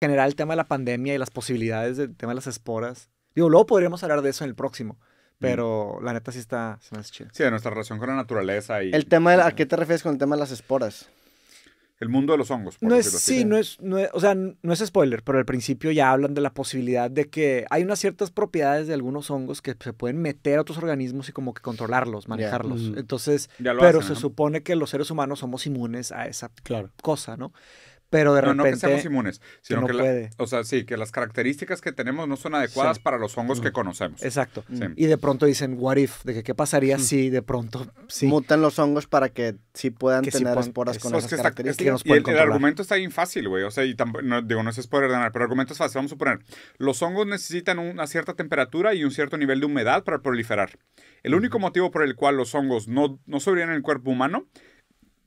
general el tema de la pandemia y las posibilidades del tema de las esporas. Digo, luego podríamos hablar de eso en el próximo. Pero la neta sí está, más chido. Sí, de nuestra relación con la naturaleza y... El tema, de ¿a qué te refieres con el tema de las esporas? El mundo de los hongos, por no es, Sí, no es, no o sea, no es spoiler, pero al principio ya hablan de la posibilidad de que hay unas ciertas propiedades de algunos hongos que se pueden meter a otros organismos y como que controlarlos, manejarlos. Entonces, pero se supone que los seres humanos somos inmunes a esa cosa, ¿no? pero de repente. No, no que seamos inmunes, sino que, no o sea, sí, que las características que tenemos no son adecuadas para los hongos que mm. conocemos. Exacto. Y de pronto dicen, what if, de que qué pasaría mm. si de pronto mutan los hongos para que sí puedan tener esporas con pues esas características. que nos y el, el, argumento está bien fácil, güey. O sea, y no, digo, no es poder de pero el argumento es fácil. Vamos a suponer, los hongos necesitan una cierta temperatura y un cierto nivel de humedad para proliferar. El único motivo por el cual los hongos no, no sobreviven en el cuerpo humano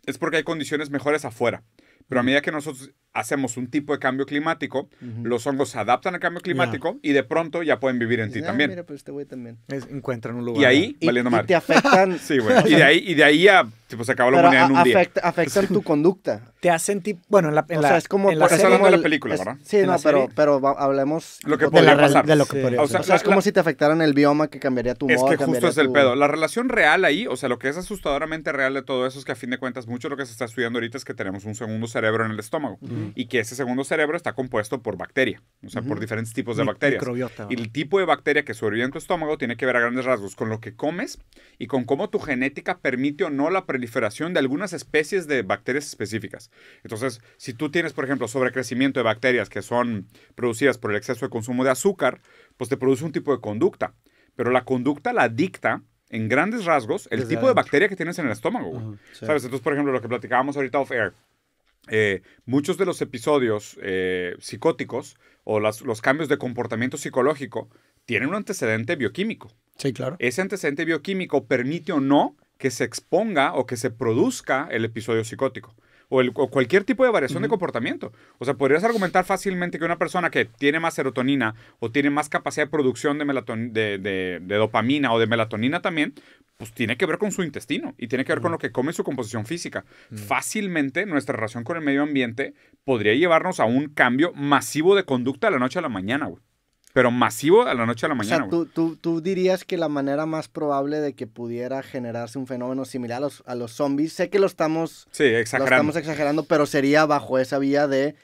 es porque hay condiciones mejores afuera. Pero a medida que nosotros hacemos un tipo de cambio climático, los hongos se adaptan al cambio climático y de pronto ya pueden vivir en ti también. Mira, pues este güey también. encuentran un lugar. Y ahí, valiendo mal. Y te afectan. sí, güey. Y de ahí, y de ahí a, tipo, se acabó la humanidad en un día. Afectan tu conducta. Te hacen tipo, bueno, en la, o sea, es como. En la de la película, ¿verdad? Sí, no, pero, pero hablemos lo que de, podría pasar. lo que podría o sea, es como si te afectaran el bioma que cambiaría tu Es que justo es el pedo. La relación real ahí, o sea, lo que es asustadoramente real de todo eso es que a fin de cuentas mucho lo que se está estudiando ahorita es que tenemos un segundo cerebro cerebro en el estómago y que ese segundo cerebro está compuesto por bacteria, o sea, por diferentes tipos de bacterias. Y el tipo de bacteria que sobrevive en tu estómago tiene que ver a grandes rasgos con lo que comes y con cómo tu genética permite o no la proliferación de algunas especies de bacterias específicas. Entonces, si tú tienes, por ejemplo, sobrecrecimiento de bacterias que son producidas por el exceso de consumo de azúcar, pues te produce un tipo de conducta. Pero la conducta la dicta en grandes rasgos el tipo de bacteria que tienes en el estómago, ¿Sabes? Entonces, por ejemplo, lo que platicábamos ahorita off air, eh, muchos de los episodios eh, psicóticos o los cambios de comportamiento psicológico tienen un antecedente bioquímico. Sí, claro. Ese antecedente bioquímico permite o no que se exponga o que se produzca el episodio psicótico o, cualquier tipo de variación de comportamiento. O sea, podrías argumentar fácilmente que una persona que tiene más serotonina o tiene más capacidad de producción de, de, de, dopamina o de melatonina también, pues tiene que ver con su intestino y tiene que ver con lo que come su composición física. Fácilmente nuestra relación con el medio ambiente podría llevarnos a un cambio masivo de conducta de la noche a la mañana, güey pero masivo a la noche a la mañana. O sea, tú, tú, dirías que la manera más probable de que pudiera generarse un fenómeno similar a los, a los zombies, sé que lo estamos, sí, exagerando. Lo estamos exagerando, pero sería bajo esa vía de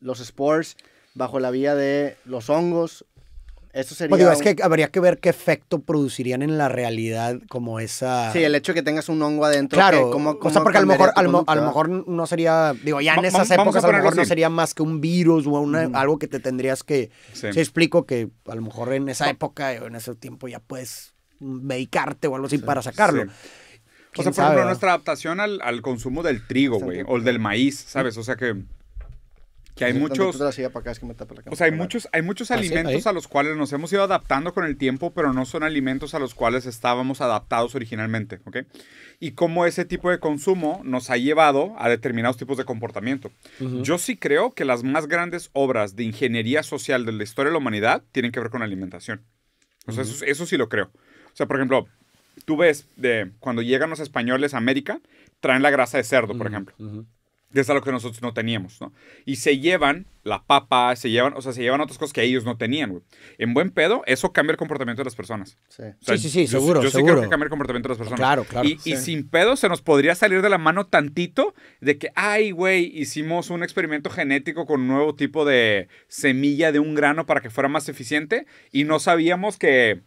los spores, bajo la vía de los hongos eso pues sería. digo, es que habría que ver qué efecto producirían en la realidad como esa. Sí, el hecho de que tengas un hongo adentro. Claro. o sea, porque a lo mejor, a lo, mejor no sería. Digo, ya en esas épocas a, lo mejor no sería más que un virus o algo que te tendrías que. Sí. Se explico que a lo mejor en esa época o en ese tiempo ya puedes medicarte o algo así para sacarlo. O sea, por ejemplo, nuestra adaptación al, consumo del trigo, güey, o del maíz, ¿sabes? O sea que que hay muchos. O sea, hay muchos, hay muchos ah, alimentos a los cuales nos hemos ido adaptando con el tiempo, pero no son alimentos a los cuales estábamos adaptados originalmente, ¿ok? Y cómo ese tipo de consumo nos ha llevado a determinados tipos de comportamiento. Yo sí creo que las más grandes obras de ingeniería social de la historia de la humanidad tienen que ver con alimentación. O eso, sí lo creo. O sea, por ejemplo, tú ves de cuando llegan los españoles a América, traen la grasa de cerdo, por ejemplo es algo que nosotros no teníamos, ¿no? Y se llevan la papa, se llevan, o sea, se llevan otras cosas que ellos no tenían, güey. En buen pedo, eso cambia el comportamiento de las personas. Sí, sí, sí, seguro. Yo sí creo que cambia el comportamiento de las personas. Claro, claro. Y, sin pedo se nos podría salir de la mano tantito de que, ay, güey, hicimos un experimento genético con un nuevo tipo de semilla de un grano para que fuera más eficiente y no sabíamos que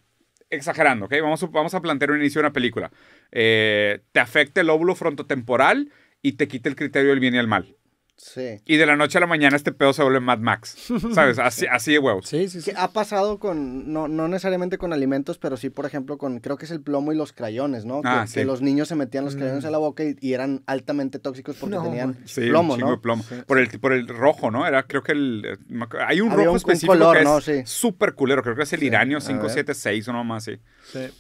exagerando, ¿ok? Vamos a, plantear un inicio de una película. Eh, te afecta el óvulo frontotemporal y te quita el criterio del bien y el mal. Sí. Y de la noche a la mañana este pedo se vuelve Mad Max. ¿Sabes? Así, así de huevos. Sí, sí, sí. ha pasado con, no, necesariamente con alimentos, pero sí, por ejemplo, con, creo que es el plomo y los crayones, ¿no? Ah, que, los niños se metían los crayones a mm. la boca y, eran altamente tóxicos porque tenían plomo, ¿no? plomo. Por, el, por el rojo, ¿no? Era, creo que el, hay un rojo específico que es súper culero. Creo que es el iranio 576 o no más, sí.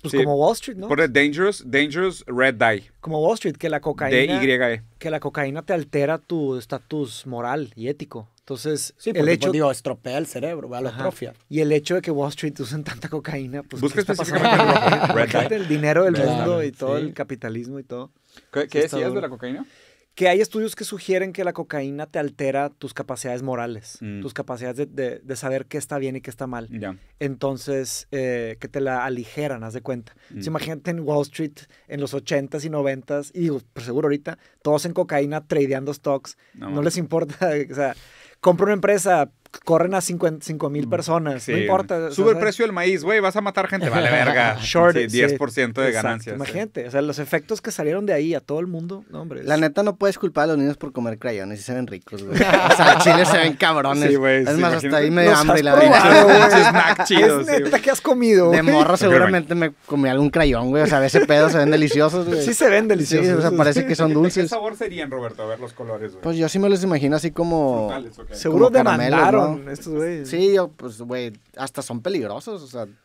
Pues como Wall Street, ¿no? Por el Dangerous, Dangerous Red Dye. Como Wall Street, que la cocaína... d y e que la cocaína te altera tu estatus moral y ético. Entonces, el pues, hecho... digo, estropea el cerebro, va a la atrofia. Y el hecho de que Wall Street usen tanta cocaína, pues... Busca específicamente el, dinero del mundo y todo el capitalismo y todo. ¿Qué, decías de la cocaína? que hay estudios que sugieren que la cocaína te altera tus capacidades morales, mm. tus capacidades de, saber qué está bien y qué está mal. Entonces, eh, que te la aligeran, haz de cuenta. Mm. imagínate en Wall Street en los 80s y 90s, y por pues, seguro ahorita, todos en cocaína tradeando stocks, no, no les importa, o sea, compra una empresa, corren a 5 mil mm, personas. No importa. Sube el precio del maíz, güey, vas a matar gente. Vale, verga. Short. 10% de ganancias. Imagínate, o sea, los efectos que salieron de ahí a todo el mundo, hombre. La neta no puedes culpar a los niños por comer crayones, y se ven ricos, o sea, chiles se ven cabrones. Es más, hasta ahí me dio hambre la verdad. Es neta, ¿qué has comido? De morro seguramente me comí algún crayón, güey. O sea, a veces pedo se ven deliciosos, Sí se ven deliciosos. o sea, parece que son dulces. ¿Qué sabor serían, Roberto? A ver los colores, güey. Pues yo sí me los imagino así como... Seguro de caramelo, estos güeyes. Sí, pues, güey, hasta son peligrosos, o sea,